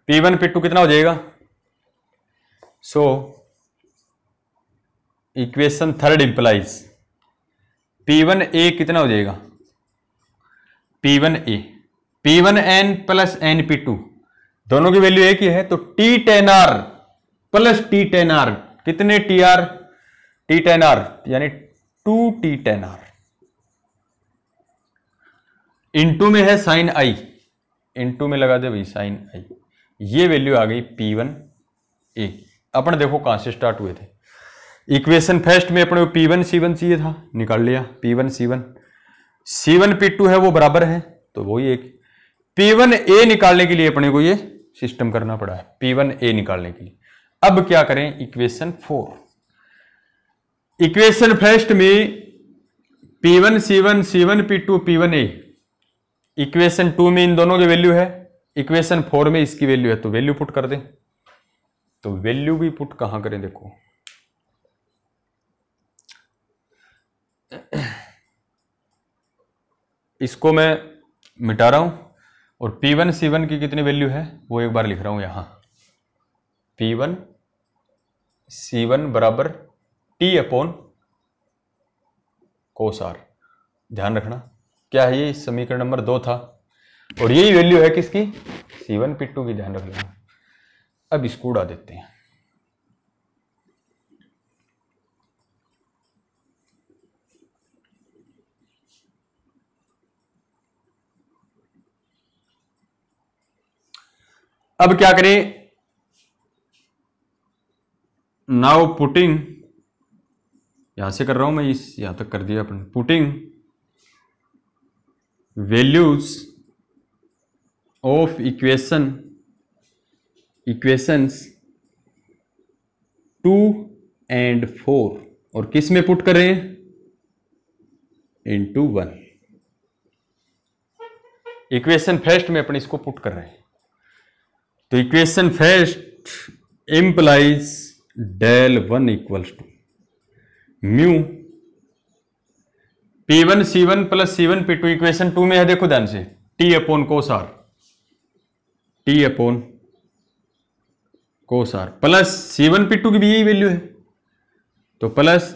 S1: पी वन पी टू कितना हो जाएगा so equation third implies P one A कितना हो जाएगा P one A P one N plus N P two दोनों की वैल्यू एक ही है तो T tan R plus T tan R कितने T R T tan R यानी two T tan R into में है साइन आई इंटू में लगा दे भाई साइन आई ये वैल्यू आ गई पी वन ए अपन देखो कहां से स्टार्ट हुए थे इक्वेशन फर्स्ट में अपने को पी वन सी वन चाहिए था निकाल लिया P one C one C one P two है वो बराबर है तो वही एक पी वन ए निकालने के लिए अपने को ये सिस्टम करना पड़ा है पी वन ए निकालने के लिए अब क्या करें इक्वेशन फोर इक्वेशन फर्स्ट में P1 C1 C1 P2 P1 A P two P one A equation two में इन दोनों की वैल्यू है इक्वेशन फोर में इसकी वैल्यू है तो वैल्यू पुट कर दें तो वैल्यू भी पुट कहां करें देखो इसको मैं मिटा रहा हूं और P1 C1 की कितनी वैल्यू है वो एक बार लिख रहा हूं यहां P1 सी वन बराबर टी अपॉन कोस आर ध्यान रखना क्या है ये समीकरण नंबर दो था और यही वैल्यू है किसकी सी वन पी टू की ध्यान रख लेना अब इसको उड़ा देते हैं अब क्या करें नाउ पुटिंग यहां से कर रहा हूं मैं इस यहां तक कर दिया अपन putting values of equation equations two and four और किस में पुट कर रहे हैं इनटू वन इक्वेशन फर्स्ट में अपन इसको पुट कर रहे हैं तो equation first implies del one equals to mu P one C one plus C one P two equation two में है देखो ध्यान से T upon cos R T upon cos R plus C one P two की भी यही value है तो plus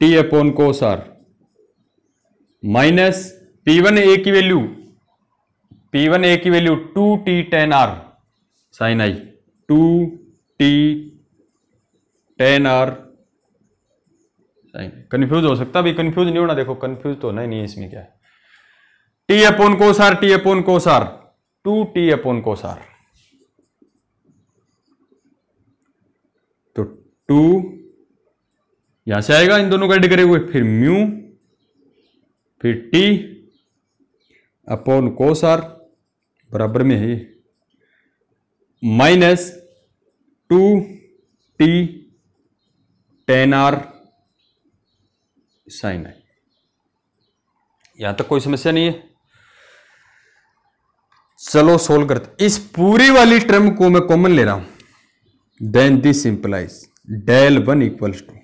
S1: T upon cos are minus P one A की वैल्यू पी वन ए की value two T tan are sign I to T tan are sine confuse हो सकता भी कन्फ्यूज नहीं होना देखो कन्फ्यूज तो नहीं, नहीं इसमें क्या है T upon cos R T upon cos R two T upon cos R तो टू यहां से आएगा इन दोनों का एड हुए फिर म्यू फिर टी अपोन कोस आर बराबर में है minus two T tan are sign I यहां तक कोई समस्या नहीं है चलो सोल्व करते इस पूरी वाली टर्म को मैं कॉमन ले रहा हूं then this implies del one equals to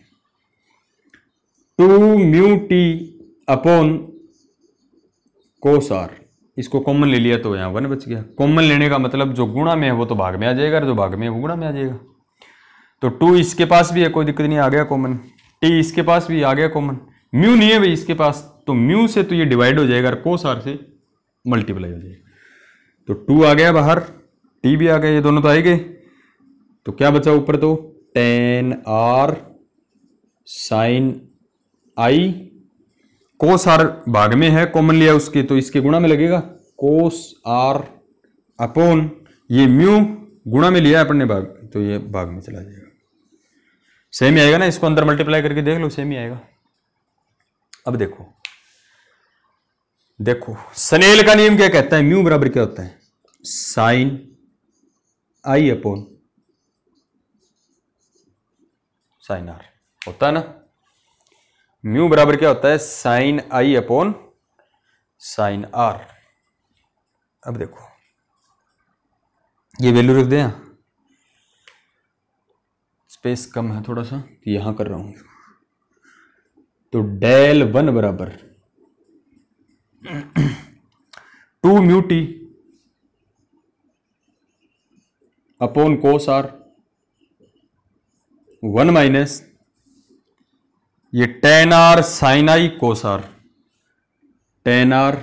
S1: two mu t upon cos r इसको कॉमन ले लिया तो यहां वन बच गया कॉमन लेने का मतलब जो गुणा में है वो तो भाग में आ जाएगा जो भाग में है वो गुणा में आ जाएगा तो टू इसके पास भी है कोई दिक्कत नहीं आ गया कॉमन टी इसके पास भी आ गया कॉमन म्यू नहीं है भाई इसके पास तो म्यू से तो ये डिवाइड हो जाएगा और कोस आर से मल्टीप्लाई हो जाएगा तो टू आ गया बाहर टी भी आ गया ये दोनों तो आए गए तो क्या बचा ऊपर तो tan are sign i cos r भाग में है कॉमन लिया उसके तो इसके गुणा में लगेगा कोस आर अपोन ये म्यू गुणा में लिया अपने भाग तो ये भाग में चला जाएगा सेम ही आएगा ना इसको अंदर मल्टीप्लाई करके देख लो सेम ही आएगा अब देखो देखो सनेल का नियम क्या कहता है म्यू बराबर क्या होता है sin i upon sin r होता है ना म्यू बराबर क्या होता है sin i upon sin r अब देखो ये वैल्यू रख दें स्पेस कम है थोड़ा सा तो कर रहा हूं तो डेल वन बराबर two mu t upon cos r one minus ये tan are sign i cos r tan are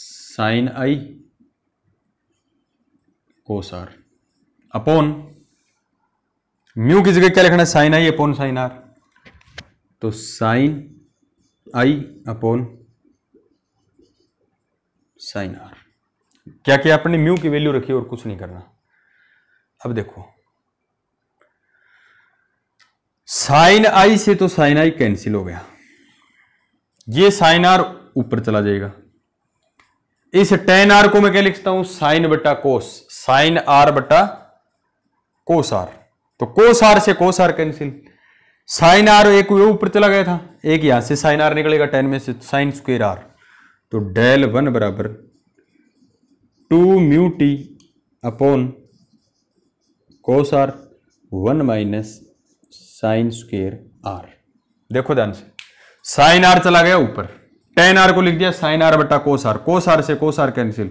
S1: sign i cos r upon mu की जगह क्या लिखना है sin i upon sin r तो sin i upon sin r क्या क्या आपने म्यू की वैल्यू रखी और कुछ नहीं करना अब देखो साइन आई से तो साइन आई कैंसिल हो गया ये साइन आर ऊपर चला जाएगा इस टेन आर को मैं क्या लिखता हूं साइन बटा कोस साइन आर बटा कोस आर तो कोस आर से cos r cancel sin r एक ऊपर चला गया था एक यहां से साइन आर निकलेगा टेन में से साइन स्क्वेयर आर तो डेल वन बराबर two mu t upon cos r one minus sin square r देखो ध्यान से साइन आर चला गया ऊपर टेन आर को लिख दिया साइन आर बटा कोस आर कोस आर से cos r cancel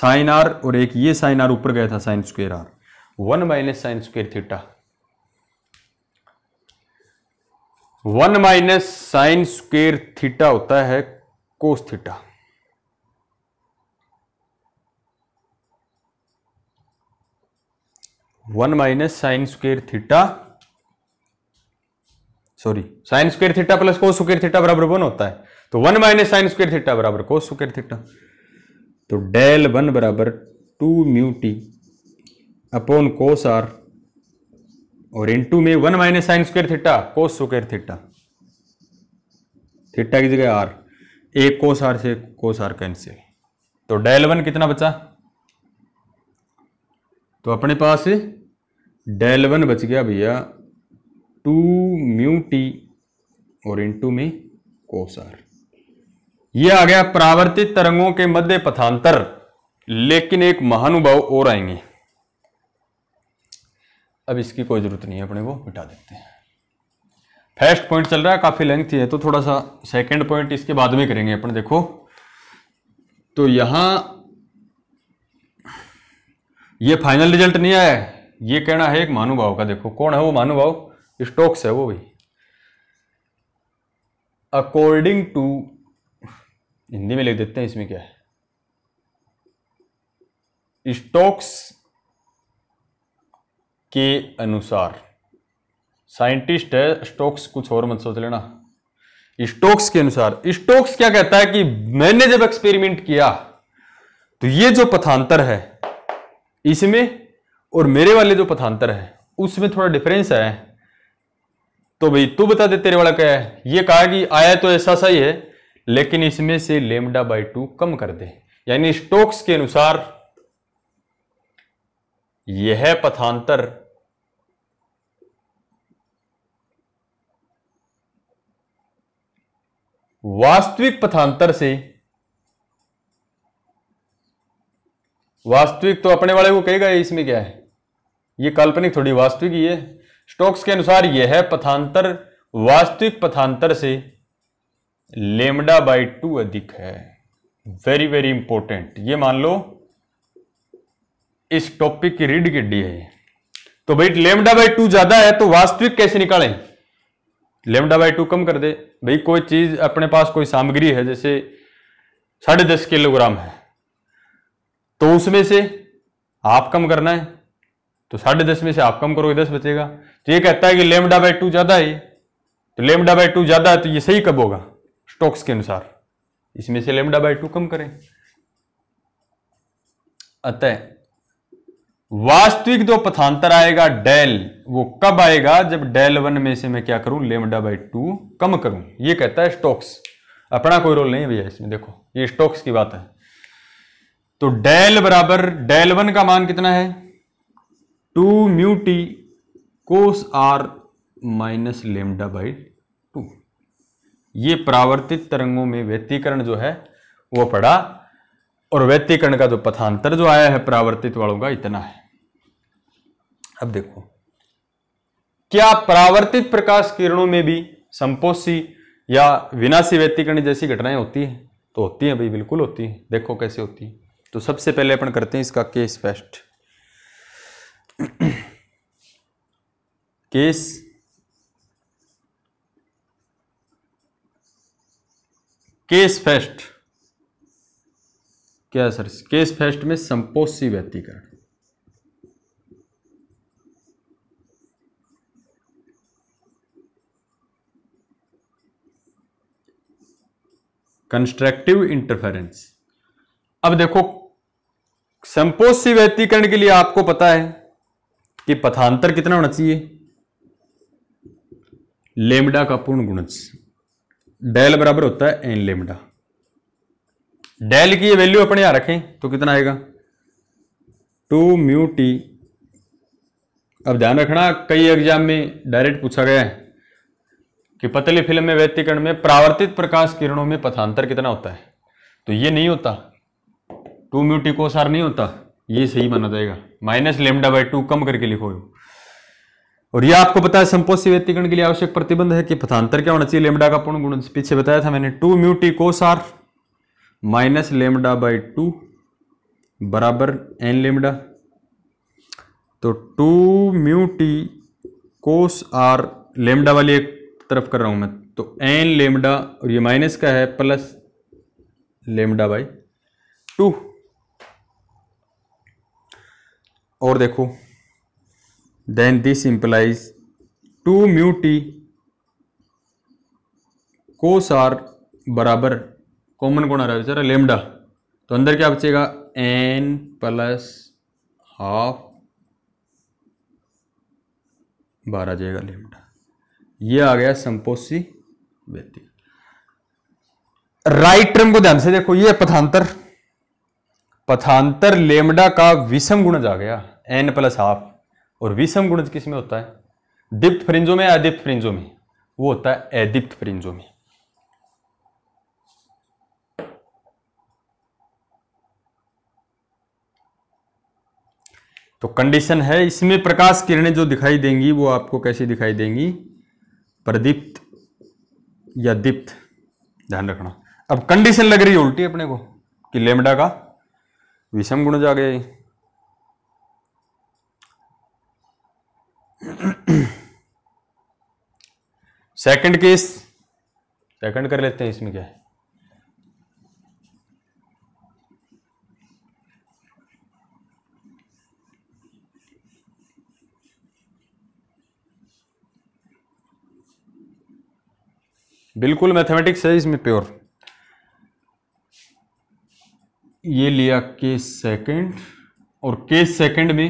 S1: sin r और एक ये साइन आर ऊपर गया था sin square r one minus sin square theta one minus sin square theta होता है cos theta one minus sin square theta sorry sin square theta plus cos square theta बराबर one होता है तो one minus sin square theta बराबर cos square theta तो del one बराबर two mu t upon cos are और two में one minus sin square theta cos square theta theta की जगह आर ए कोस आर से कोस आर कैंसिल तो डेल वन कितना बचा तो अपने पास डेल वन बच गया भैया टू म्यू टी और इनटू में कोस आर ये आ गया परावर्तित तरंगों के मध्य पथांतर लेकिन एक महानुभाव और आएंगे अब इसकी कोई ज़रूरत नहीं है अपने को मिटा देते हैं फर्स्ट पॉइंट चल रहा है काफ़ी लेंथ है तो थोड़ा सा सेकंड पॉइंट इसके बाद में करेंगे अपन देखो तो यहाँ ये फाइनल रिजल्ट नहीं आया ये कहना है एक मानुभाव का देखो कौन है वो मानुभाव स्टोक्स है वो भाई अकॉर्डिंग टू हिंदी में लिख देते हैं इसमें क्या है स्टोक्स के अनुसार साइंटिस्ट है स्टोक्स कुछ और मत सोच लेना स्टोक्स के अनुसार स्टोक्स क्या कहता है कि मैंने जब एक्सपेरिमेंट किया तो ये जो पथांतर है इसमें और मेरे वाले जो पथांतर है उसमें थोड़ा डिफरेंस है तो भाई तू बता दे तेरे वाला क्या है ये कहा कि आया तो ऐसा सही है लेकिन इसमें से लेमडा बाई टू कम कर दे यानी स्टोक्स के अनुसार यह पथांतर वास्तविक पथांतर से वास्तविक तो अपने वाले को कहेगा इसमें क्या है यह काल्पनिक थोड़ी वास्तविक ही है स्टोक्स के अनुसार यह पथांतर वास्तविक पथांतर से लेमडा बाई टू अधिक है वेरी वेरी इंपॉर्टेंट ये मान लो इस टॉपिक की रीड किड्डी है तो भाई लेमडा बाई टू ज्यादा है तो वास्तविक कैसे निकालें लेमडा बाई टू कम कर दे भाई कोई चीज अपने पास कोई सामग्री है जैसे साढ़े दस किलोग्राम है तो उसमें से आप कम करना है तो साढ़े दस में से आप कम करोगे दस बचेगा तो ये कहता है कि लेमडा बाई टू ज्यादा है तो लेमडा बाई टू ज्यादा है तो ये सही कब होगा स्टॉक्स के अनुसार इसमें से लेमडा बाई टू कम करें अतः वास्तविक जो पथांतर आएगा डेल वो कब आएगा जब डेल वन में से मैं क्या करूं लेमडा बाई टू कम करूं ये कहता है स्टोक्स अपना कोई रोल नहीं भैया इसमें देखो ये स्टोक्स की बात है तो डेल बराबर डेल वन का मान कितना है two mu t cos are minus lambda by two ये परावर्तित तरंगों में व्यक्तिकरण जो है वो पड़ा और व्यक्तिकरण का जो पथांतर जो आया है परावर्तित वालों का इतना है अब देखो क्या परावर्तित प्रकाश किरणों में भी संपोषी या विनाशी व्यक्तिकरण जैसी घटनाएं होती हैं तो होती हैं भाई बिल्कुल होती हैं देखो कैसे होती है तो सबसे पहले अपन करते हैं इसका case first case case first क्या सर केस फेस्ट में संपोषी व्यक्तिकरण कंस्ट्रक्टिव इंटरफेरेंस अब देखो संपोषी व्यक्तिकरण के लिए आपको पता है कि पथांतर कितना होना चाहिए लेमडा का पूर्ण गुणज डेल बराबर होता है एन लेमडा डेल की ये वैल्यू अपने यहां रखें तो कितना आएगा टू म्यू टी अब ध्यान रखना कई एग्जाम में डायरेक्ट पूछा गया है कि पतली फिल्म में व्यक्तिकरण में प्रावर्तित प्रकाश किरणों में पथांतर कितना होता है तो ये नहीं होता टू म्यू टी को सार नहीं होता ये सही माना जाएगा माइनस लेमडा बाई टू कम करके लिखो और ये आपको पता है संपोषी व्यक्तिकरण के लिए आवश्यक प्रतिबंध है कि पथांतर क्या होना चाहिए लेमडा का पूर्ण गुण पीछे बताया था मैंने टू म्यू टी को सार माइनस लेमडा बाई टू बराबर एन लेमडा तो two mu t cos r lambda वाली एक तरफ कर रहा हूं मैं तो एन लेमडा और ये माइनस का है प्लस लेमडा बाई टू और देखो then this implies two mu t cos r बराबर कॉमन कौन आ रहा है बेचारा लेमडा तो अंदर क्या बचेगा एन प्लस हाफ बारह जाएगा लेमडा ये आ गया संपोषी व्यक्ति राइट टर्म को ध्यान से देखो ये पथांतर पथांतर लेमडा का विषम गुणज आ गया एन प्लस हाफ और विषम गुणज किस में होता है दीप्त फ्रिंजों में या अदीप्त फ्रिंजों में वो होता है अदीप्त फ्रिंजों में तो कंडीशन है इसमें प्रकाश किरणें जो दिखाई देंगी वो आपको कैसी दिखाई देंगी प्रदीप्त या दीप्त ध्यान रखना अब कंडीशन लग रही है उल्टी अपने को कि लेमडा का विषम गुण जागे सेकंड केस सेकंड कर लेते हैं इसमें क्या है बिल्कुल मैथमेटिक्स है इसमें प्योर ये लिया के सेकंड और के सेकंड में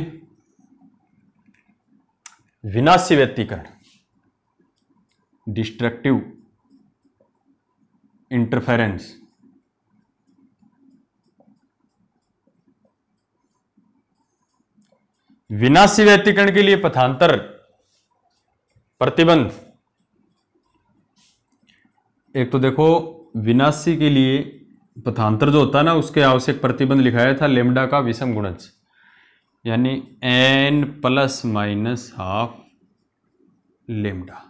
S1: विनाशी व्यक्तिकरण डिस्ट्रक्टिव इंटरफेरेंस विनाशी व्यक्तिकरण के लिए पथांतर प्रतिबंध एक तो देखो विनाशी के लिए पथांतर जो होता है ना उसके आवश्यक प्रतिबंध लिखाया था लेमडा का विषम गुणज यानी n plus minus half lambda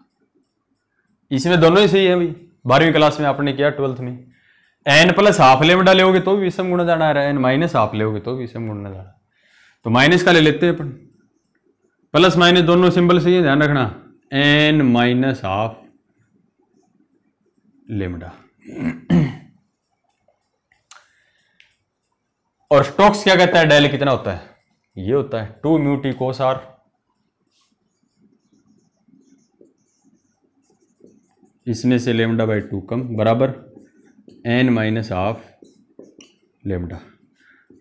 S1: इसमें दोनों ही सही है भाई बारहवीं क्लास में आपने किया ट्वेल्थ में एन प्लस हाफ लेमडा लोगे तो भी विषम गुणज आना रहा है एन माइनस हाफ लेगे तो भी विषम गुणज आना तो माइनस का ले लेते हैं अपन प्लस माइनस दोनों सिंबल से ही ध्यान रखना एन माइनस हाफ लेमडा और स्टोक्स क्या कहता है डेल कितना होता है ये होता है टू म्यूटी कोस आर इसमें से लेमडा बाई टू कम बराबर एन माइनस हाफ लेमडा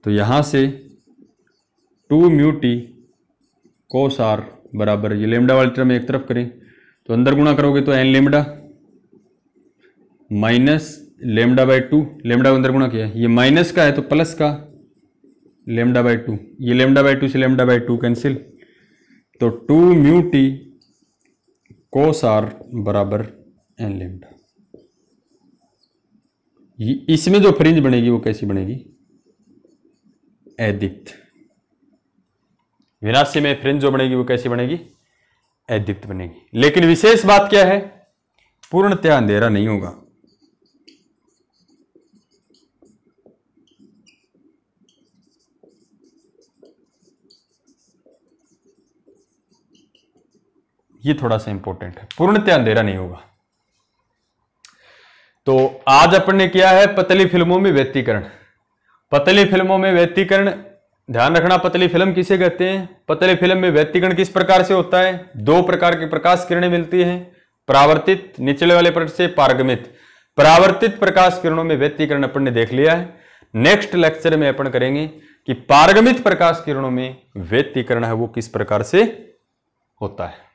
S1: तो यहां से टू म्यूटी कोस आर बराबर ये लेमडा वाली ट्रम एक तरफ करें तो अंदर गुणा करोगे तो n lambda minus lambda by two lambda अंदर गुणा किया ये माइनस का है तो प्लस का लेमडा बाई टू ये लेमडा बाई टू से लेमडा बाई टू कैंसिल तो two mu t cos r बराबर एन लेमडा इसमें जो फ्रिंज बनेगी वो कैसी बनेगी एदिप्त विनाशी में फ्रिंज जो बनेगी वो कैसी बनेगी एदिप्त बनेगी लेकिन विशेष बात क्या है पूर्णतया अंधेरा नहीं होगा ये थोड़ा सा इंपॉर्टेंट है पूर्णतः अंधेरा नहीं होगा तो आज अपन ने किया है पतली फिल्मों में व्यक्तिकरण पतली फिल्मों में व्यक्तिकरण ध्यान रखना पतली फिल्म किसे कहते हैं पतली फिल्म में व्यक्तिकरण किस प्रकार से होता है दो प्रकार के प्रकाश किरणें मिलती हैं परावर्तित निचले वाले पट से पारगमित परावर्तित प्रकाश किरणों में व्यक्तिकरण अपन ने देख लिया है नेक्स्ट लेक्चर में अपन करेंगे कि पारगमित प्रकाश किरणों में व्यक्तिकरण है वो किस प्रकार से होता है